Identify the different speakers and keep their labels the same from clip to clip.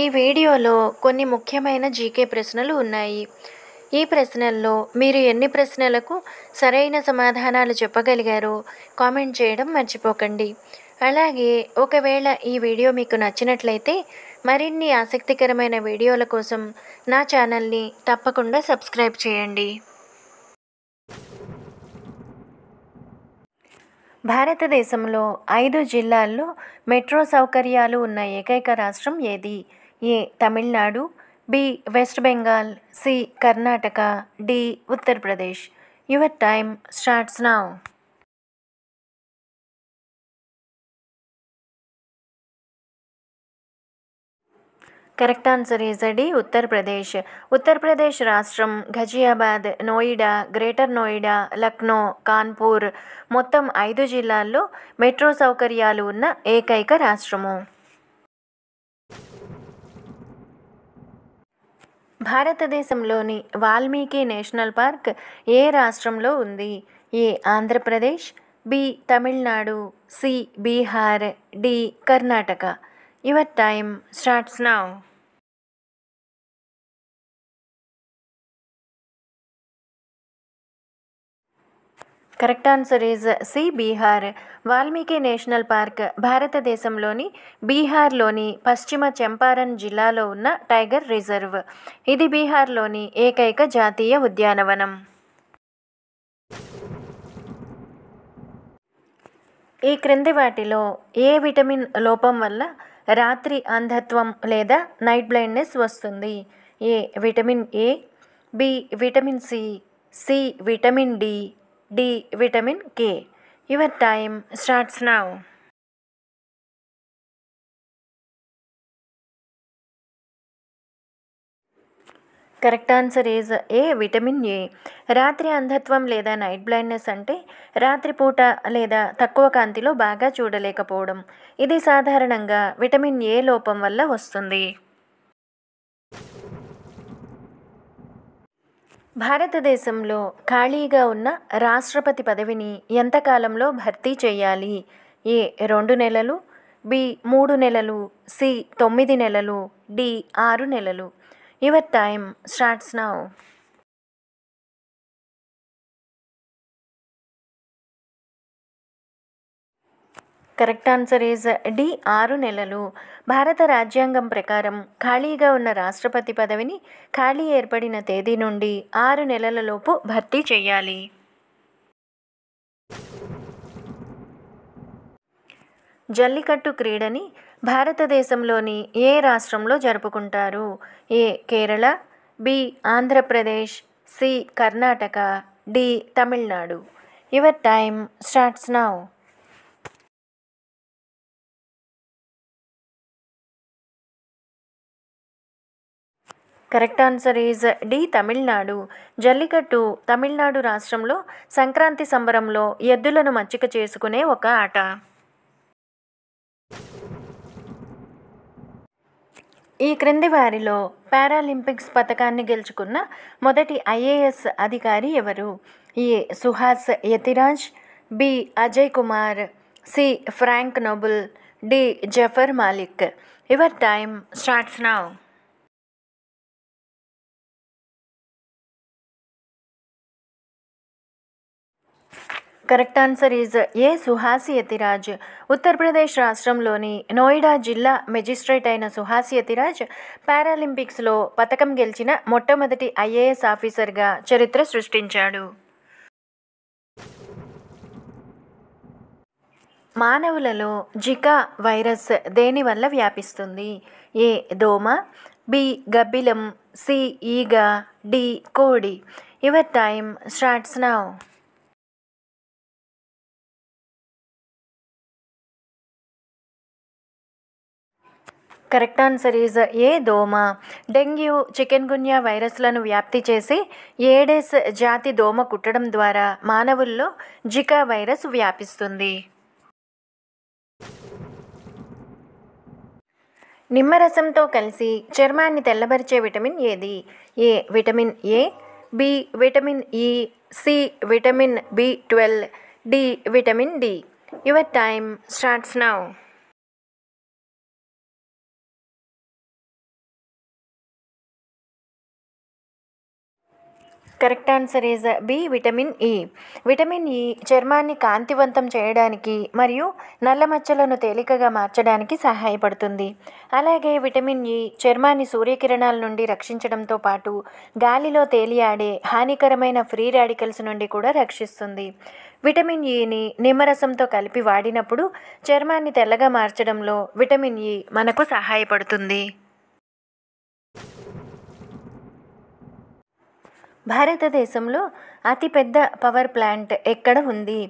Speaker 1: ఈ వీడియోలో కొన్ని ముఖ్యమైన జీకే ప్రశ్నలు ఉన్నాయి ఈ ప్రశ్నల్లో మీరు ఎన్ని ప్రశ్నలకు సరైన సమాధానాలు చెప్పగలిగారో కామెంట్ చేయడం మర్చిపోకండి అలాగే ఒకవేళ ఈ వీడియో మీకు నచ్చినట్లయితే మరిన్ని ఆసక్తికరమైన వీడియోల కోసం నా ఛానల్ని తప్పకుండా సబ్స్క్రైబ్ చేయండి భారతదేశంలో ఐదు జిల్లాల్లో మెట్రో సౌకర్యాలు ఉన్న ఏకైక రాష్ట్రం ఏది A Tamil Nadu B West Bengal C Karnataka
Speaker 2: D Uttar Pradesh your time starts now correct answer is D Uttar Pradesh Uttar Pradesh రాష్ట్రం
Speaker 1: ఘజియాబాద్ నోయిడా గ్రేటర్ నోయిడా లక్నో కాన్పూర్ మొత్తం ఐదు జిల్లాల్లో మెట్రో సౌకర్యాలు ఉన్న ఏకైక రాష్ట్రము భారతదేశంలోని వాల్మీకి నేషనల్ పార్క్ ఏ రాష్ట్రంలో ఉంది A Andhra Pradesh B Tamil Nadu C Bihar D Karnataka your time
Speaker 2: starts now correct answer is C
Speaker 1: Bihar Valmiki national park భారతదేశంలోని బీహార్లోని పశ్చిమ చంపారన్ జిల్లాలో ఉన్న టైగర్ రిజర్వ్ ఇది బీహార్లోని ఏకైక జాతీయ ఉద్యానవనం ఈ క్రింది వాటిలో ఏ విటమిన్ లోపం వల్ల రాత్రి అంధత్వం లేదా నైట్ బ్లైండ్నెస్ వస్తుంది A vitamin A B vitamin C C vitamin D D vitamin K your
Speaker 2: time starts now correct answer is A
Speaker 1: vitamin A రాత్రి అంధత్వం లేదా నైట్ బ్లైండ్నెస్ అంటే రాత్రిపూట లేదా తక్కువ కాంతిలో బాగా చూడలేకపోవడం ఇది సాధారణంగా విటమిన్ ఏ లోపం వల్ల వస్తుంది భారతదేశంలో ఖాళీగా ఉన్న రాష్ట్రపతి పదవిని ఎంతకాలంలో భర్తీ చేయాలి ఏ రెండు నెలలు బి మూడు నెలలు సి
Speaker 2: తొమ్మిది నెలలు డి ఆరు నెలలు your time starts now correct answer is D ఆరు నెలలు భారత
Speaker 1: రాజ్యాంగం ప్రకారం ఖాళీగా ఉన్న రాష్ట్రపతి పదవిని ఖాళీ ఏర్పడిన తేదీ నుండి ఆరు నెలలలోపు భర్తీ చేయాలి జల్లికట్టు క్రీడని భారతదేశంలోని ఏ రాష్ట్రంలో జరుపుకుంటారు A Kerala B Andhra Pradesh C Karnataka D Tamil Nadu your time starts now
Speaker 2: correct answer is D Tamil Nadu
Speaker 1: Jallikattu Tamil Nadu రాష్ట్రంలో సంక్రాంతి సంబరంలో ఎద్దులను మచ్చిక చేసుకునే ఒక ఆట ఈ క్రింది వారిలో పారాలింపిక్స్ పథకాన్ని గెలుచుకున్న మొదటి ఐఏఎస్ అధికారి ఎవరు A Suhas Yathiraj B Ajay Kumar C Frank Noble D Zafar Malik your
Speaker 2: time starts now correct answer is
Speaker 1: A Suhas Yathiraj Uttar Pradesh రాష్ట్రంలోని నోయిడా జిల్లా మెజిస్ట్రేట్ అయిన సుహాసి యతిరాజ్ పారాలింపిక్స్లో పథకం గెలిచిన మొట్టమొదటి ఐఏఎస్ ఆఫీసర్గా చరిత్ర సృష్టించాడు మానవులలో జికా వైరస్ దేని వల్ల వ్యాపిస్తుంది ఏ దోమ బి గబ్బిలం సి ఈగ డి కోడి
Speaker 2: your time starts now correct answer is A దోమ డెంగ్యూ చికెన్ గున్యా వైరస్లను వ్యాప్తి చేసి
Speaker 1: ఏడెస్ జాతి దోమ కుట్టడం ద్వారా మానవుల్లో జికా వైరస్ వ్యాపిస్తుంది నిమ్మరసంతో కలిసి చర్మాన్ని తెల్లబరిచే విటమిన్ ఏది A vitamin A B vitamin E C vitamin B twelve D vitamin D
Speaker 2: your time starts now correct answer is B vitamin E vitamin E చర్మాన్ని కాంతివంతం
Speaker 1: చేయడానికి మరియు నల్ల మచ్చలను తేలికగా మార్చడానికి సహాయపడుతుంది అలాగే విటమిన్ ఈ చర్మాన్ని సూర్యకిరణాల నుండి రక్షించడంతో పాటు గాలిలో తేలియాడే హానికరమైన ఫ్రీ రాడికల్స్ నుండి కూడా రక్షిస్తుంది విటమిన్ ఈని నిమ్మరసంతో కలిపి వాడినప్పుడు చర్మాన్ని తెల్లగా మార్చడంలో విటమిన్ ఈ మనకు సహాయపడుతుంది భారతదేశంలో అతిపెద్ద పవర్ ప్లాంట్ ఎక్కడ ఉంది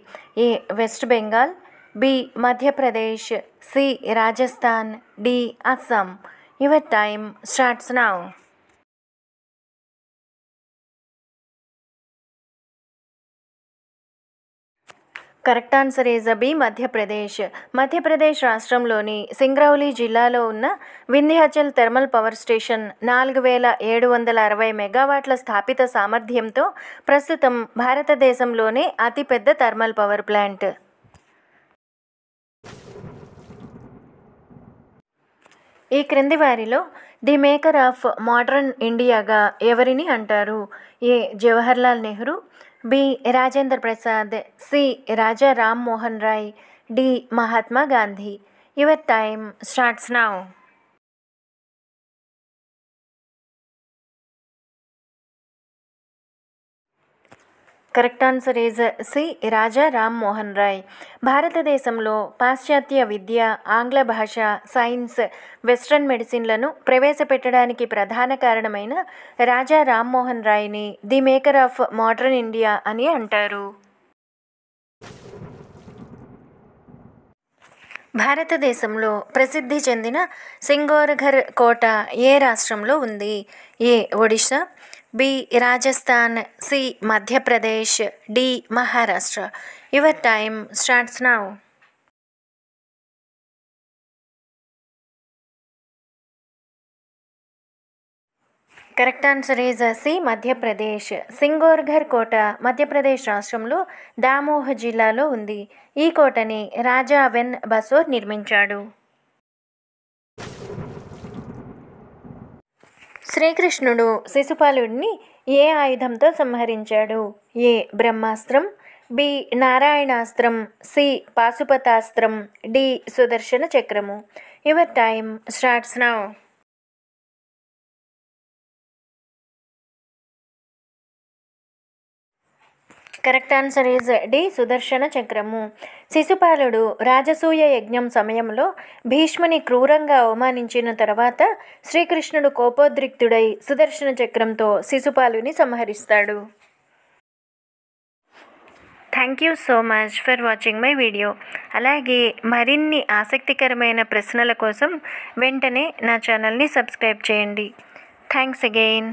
Speaker 1: A West Bengal B Madhya Pradesh C Rajasthan D Assam
Speaker 2: your time starts now correct answer
Speaker 1: is B Madhya Pradesh Madhya Pradesh రాష్ట్రంలోని సింగ్రౌలీ జిల్లాలో ఉన్న వింధ్యాచల్ థెర్మల్ పవర్ స్టేషన్ నాలుగు వేల ఏడు వందల అరవై మెగావాట్ల స్థాపిత సామర్థ్యంతో ప్రస్తుతం భారతదేశంలోనే అతిపెద్ద థర్మల్ పవర్ ప్లాంట్ ఈ క్రింది వారిలో ది మేకర్ ఆఫ్ మోడ్రన్ ఇండియాగా ఎవరిని అంటారు A Jawaharlal Nehru B Rajendra Prasad C Raja Ram Mohan
Speaker 2: Roy D Mahatma Gandhi your time starts now correct answer is C Raja Ram Mohan Roy
Speaker 1: భారతదేశంలో పాశ్చాత్య విద్య ఆంగ్ల భాష సైన్స్ వెస్ట్రన్ మెడిసిన్లను ప్రవేశపెట్టడానికి ప్రధాన కారణమైన రాజా రామ్మోహన్ రాయ్ని the maker of modern India అని అంటారు భారతదేశంలో ప్రసిద్ధి చెందిన సింగోర్ఘర్ కోట ఏ రాష్ట్రంలో ఉంది A Odisha B Rajasthan
Speaker 2: C Madhya Pradesh D Maharashtra your time starts now correct answer is C Madhya Pradesh
Speaker 1: Singorgarh కోట మధ్యప్రదేశ్ రాష్ట్రంలో దామోహ్ జిల్లాలో ఉంది ఈ కోటని రాజా వెన్ బసోర్ నిర్మించాడు శ్రీకృష్ణుడు శిశుపాలుడిని ఏ ఆయుధంతో సంహరించాడు ఏ బ్రహ్మాస్త్రం బి నారాయణాస్త్రం సి
Speaker 2: పాశుపతాస్త్రం డి సుదర్శన చక్రము your time starts now correct answer is D సుదర్శన చక్రము
Speaker 1: శిశుపాలుడు రాజసూయ యజ్ఞం సమయంలో భీష్ముని క్రూరంగా అవమానించిన తర్వాత శ్రీకృష్ణుడు కోపోద్రిక్తుడై సుదర్శన చక్రంతో శిశుపాలుని సంహరిస్తాడు thank you so much for watching my video అలాగే మరిన్ని ఆసక్తికరమైన ప్రశ్నల కోసం వెంటనే నా ఛానల్ని సబ్స్క్రైబ్ చేయండి థ్యాంక్స్ అగైన్